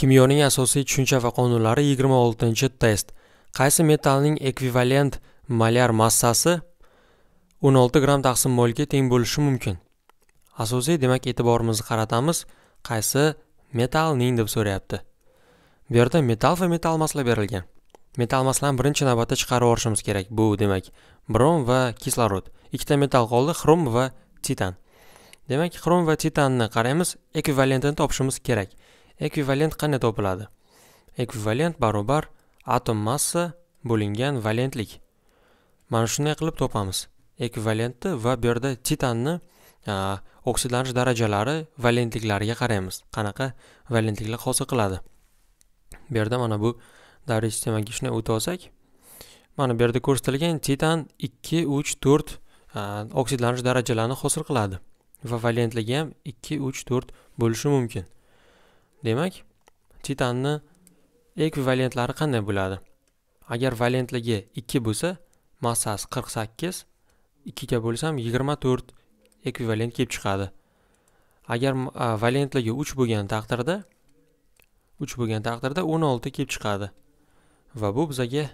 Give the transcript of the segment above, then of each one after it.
kimyoning asosiy tushuncha va qonunlari 26 test qaysi metalning ekvivalent molyar massasi 16 gram taqsim molga teng bo'lishi mumkin asosiy demak e'tiborimizni qaratamiz qaysi metalning deb so'rayapti bu yerda metal va metal masla berilgan metal maslani birinchi navbatda chiqarib yuborishimiz kerak bu demak brom va kislorod ikkita metal qoldi xrom va titan demak xrom va titanni qaraymiz ekvivalentini topishimiz kerak ekvivalent qanday topiladi ekvivalent barobar atom massa bo'lingan valentlik mana shunday qilib topamiz ekvivalentni va bu yerda titanni oksidlanish darajalari valentliklariga qaraymiz qanaqa valentliklar hosil qiladi bu yerda mana bu daryo sistemaga shunday o'tib olsak mana bu yerda ko'rsatilgan titan ikki uch to'rt oksidlanish darajalarini hosil qiladi va valentligi ham ikki uch to'rt bo'lishi mumkin demak titanni ekvivalentlari qanday bo'ladi agar valentligi 2 bo'lsa massasi 48 2 ga bo'lsam 24 ekvivalent kelib chiqadi agar valentligi 3 bo'lgan taqdirda 3 bo'lgan taqdirda 16 kelib chiqadi va bu bizaga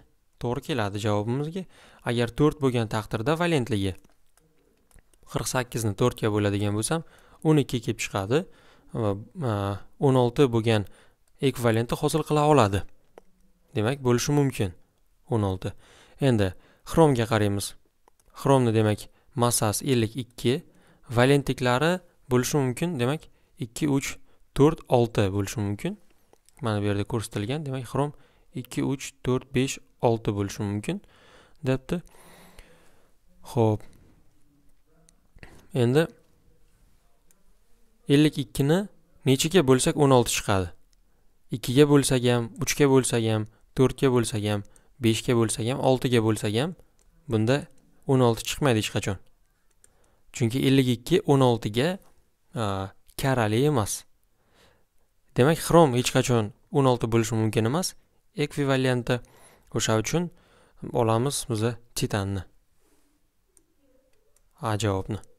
to'g'ri keladi javobimizga agar 4 bo'lgan taqdirda valentligi 48 ni 4 ga bo'ladigan bo'lsam 12 kelib chiqadi va o'n olti bo'lgan ekvivalentni hosil qila oladi demak bo'lishi mumkin o'n olti endi xromga qaraymiz xromni demak massasi ellik ikki valentliklari bo'lishi mumkin demak ikki uch to'rt olti bo'lishi mumkin mana bu yerda ko'rsatilgan demak xrom ikki uch to'rt besh olti bo'lishi mumkin deyapti ho'p endi ellik ikkini nechiga bo'lsak o'n olti chiqadi ikkiga bo'lsak ham uchga bo'lsak ham to'rtga bo'lsak ham beshga bo'lsak ham oltiga bo'lsak ham bunda o'n olti chiqmaydi hech qachon chunki ellik ikki o'n oltiga karali emas demak xrom hech qachon o'n olti bo'lishi mumkin emas ekvivalenti o'sha uchun olamiz biza titanni a javobni